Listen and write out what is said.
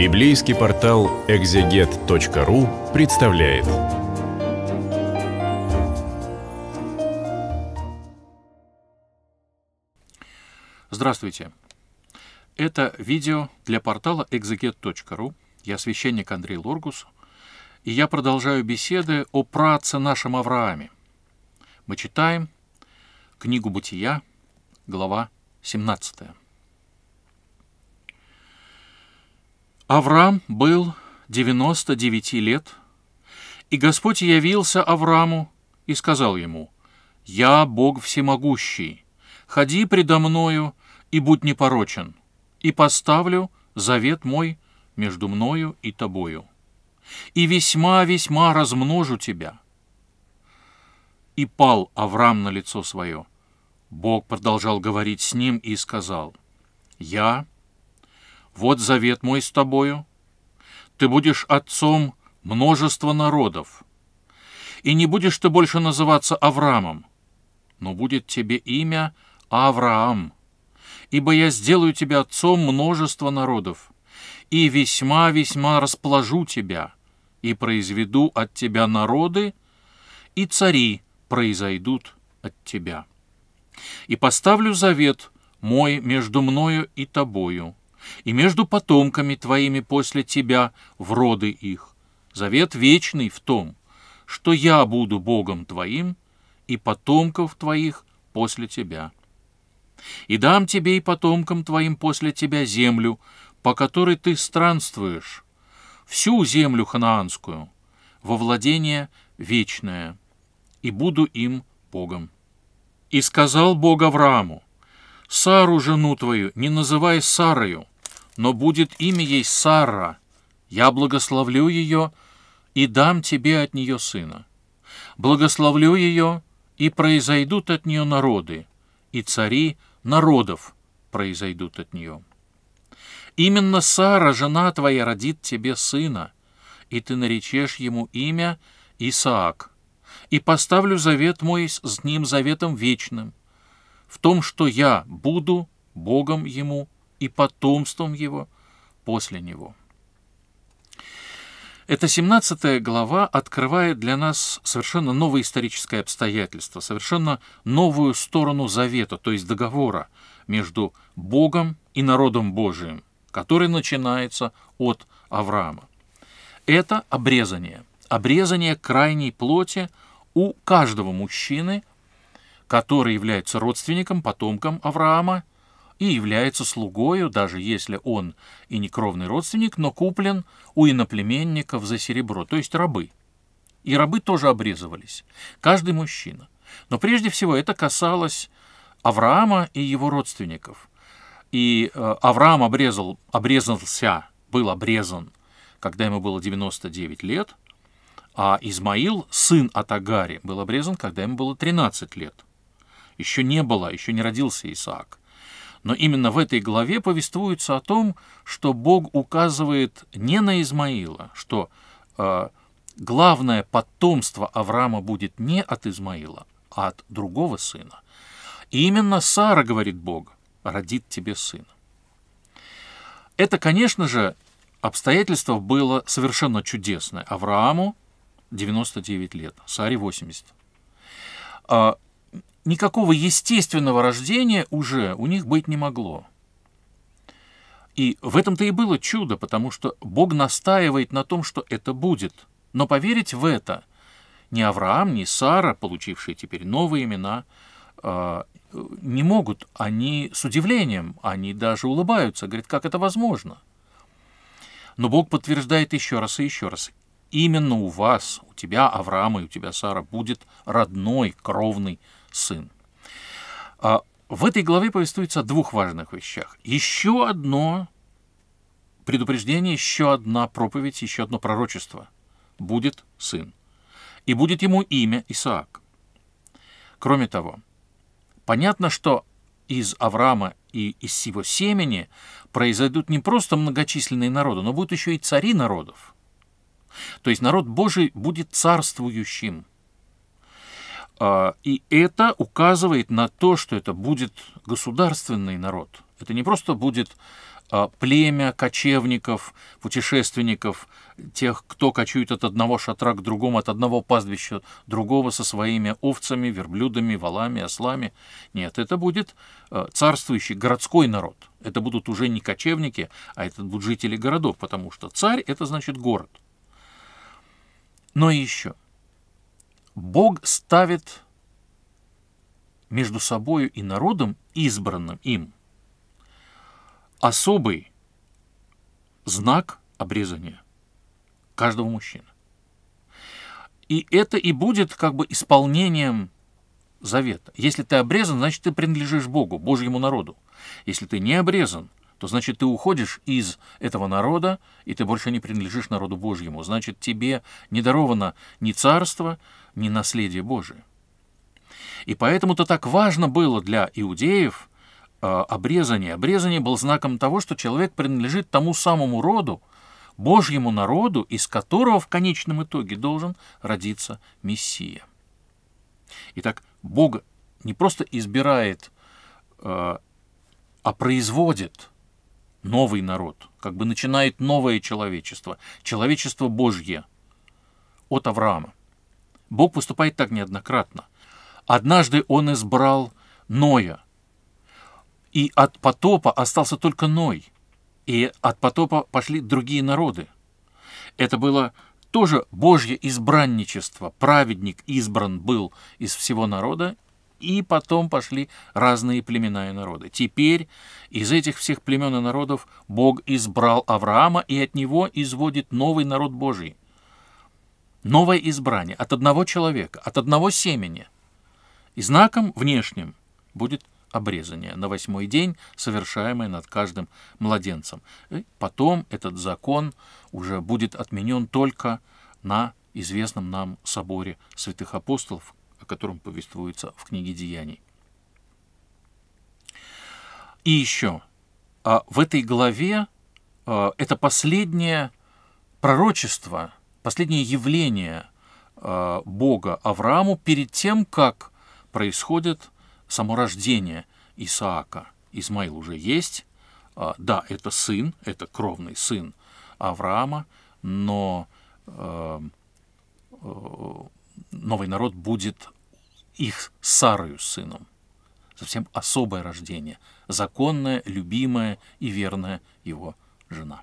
Библейский портал экзегет.ру представляет. Здравствуйте. Это видео для портала экзегет.ру. Я священник Андрей Лоргус, и я продолжаю беседы о праце нашем Аврааме. Мы читаем книгу «Бытия», глава 17. Авраам был 99 лет, и Господь явился Аврааму и сказал ему, «Я Бог всемогущий, ходи предо мною и будь непорочен, и поставлю завет мой между мною и тобою, и весьма-весьма размножу тебя». И пал Авраам на лицо свое. Бог продолжал говорить с ним и сказал, «Я вот завет мой с тобою. Ты будешь отцом множества народов. И не будешь ты больше называться Авраамом, но будет тебе имя Авраам, ибо я сделаю тебя отцом множества народов, и весьма-весьма расположу тебя, и произведу от тебя народы, и цари произойдут от тебя. И поставлю завет мой между мною и тобою, и между потомками твоими после тебя в роды их. Завет вечный в том, что я буду Богом твоим и потомков твоих после тебя. И дам тебе и потомкам твоим после тебя землю, по которой ты странствуешь, всю землю ханаанскую, во владение вечное, и буду им Богом. И сказал Бог Аврааму, Сару, жену твою, не называй Сарою, но будет имя ей Сара. Я благословлю ее и дам тебе от нее сына. Благословлю ее, и произойдут от нее народы, и цари народов произойдут от нее. Именно Сара, жена твоя, родит тебе сына, и ты наречешь ему имя Исаак. И поставлю завет мой с ним заветом вечным, в том, что я буду Богом ему и потомством его после него. Эта 17 глава открывает для нас совершенно новое историческое обстоятельство, совершенно новую сторону завета, то есть договора между Богом и народом Божиим, который начинается от Авраама. Это обрезание. Обрезание крайней плоти у каждого мужчины – который является родственником, потомком Авраама и является слугою, даже если он и не кровный родственник, но куплен у иноплеменников за серебро, то есть рабы. И рабы тоже обрезывались, каждый мужчина. Но прежде всего это касалось Авраама и его родственников. И э, Авраам обрезал, обрезался, был обрезан, когда ему было 99 лет, а Измаил, сын от Агари, был обрезан, когда ему было 13 лет – еще не было, еще не родился Исаак. Но именно в этой главе повествуется о том, что Бог указывает не на Измаила, что э, главное потомство Авраама будет не от Измаила, а от другого сына. И именно Сара, говорит Бог, родит тебе сына. Это, конечно же, обстоятельство было совершенно чудесное. Аврааму 99 лет, Саре 80 никакого естественного рождения уже у них быть не могло. И в этом-то и было чудо, потому что Бог настаивает на том, что это будет. Но поверить в это ни Авраам, ни Сара, получившие теперь новые имена, а, не могут. Они с удивлением, они даже улыбаются, говорят, как это возможно. Но Бог подтверждает еще раз и еще раз. Именно у вас, у тебя, Авраама, и у тебя, Сара, будет родной, кровный сын. А в этой главе повествуется о двух важных вещах. Еще одно предупреждение, еще одна проповедь, еще одно пророчество. Будет сын. И будет ему имя Исаак. Кроме того, понятно, что из Авраама и из его семени произойдут не просто многочисленные народы, но будут еще и цари народов. То есть народ Божий будет царствующим – а, и это указывает на то, что это будет государственный народ. Это не просто будет а, племя кочевников, путешественников, тех, кто кочует от одного шатра к другому, от одного пастбища другого со своими овцами, верблюдами, валами, ослами. Нет, это будет а, царствующий городской народ. Это будут уже не кочевники, а это будут жители городов, потому что царь – это значит город. Но еще – Бог ставит между собою и народом, избранным им, особый знак обрезания каждого мужчины. И это и будет как бы исполнением завета. Если ты обрезан, значит, ты принадлежишь Богу, Божьему народу. Если ты не обрезан, то значит ты уходишь из этого народа, и ты больше не принадлежишь народу Божьему. Значит, тебе не даровано ни царство, ни наследие Божие. И поэтому-то так важно было для иудеев э, обрезание. Обрезание был знаком того, что человек принадлежит тому самому роду, Божьему народу, из которого в конечном итоге должен родиться Мессия. Итак, Бог не просто избирает, э, а производит – новый народ, как бы начинает новое человечество, человечество Божье от Авраама. Бог поступает так неоднократно. Однажды он избрал Ноя, и от потопа остался только Ной, и от потопа пошли другие народы. Это было тоже Божье избранничество. Праведник избран был из всего народа, и потом пошли разные племена и народы. Теперь из этих всех племен и народов Бог избрал Авраама, и от него изводит новый народ Божий. Новое избрание от одного человека, от одного семени. И знаком внешним будет обрезание на восьмой день, совершаемое над каждым младенцем. И потом этот закон уже будет отменен только на известном нам соборе святых апостолов, о котором повествуется в книге «Деяний». И еще, а, в этой главе а, это последнее пророчество, последнее явление а, Бога Аврааму перед тем, как происходит само рождение Исаака. Измаил уже есть, да, это сын, это кровный сын Авраама, но новый народ будет их Сарою сыном. Совсем особое рождение, законное, любимое и верное его жена.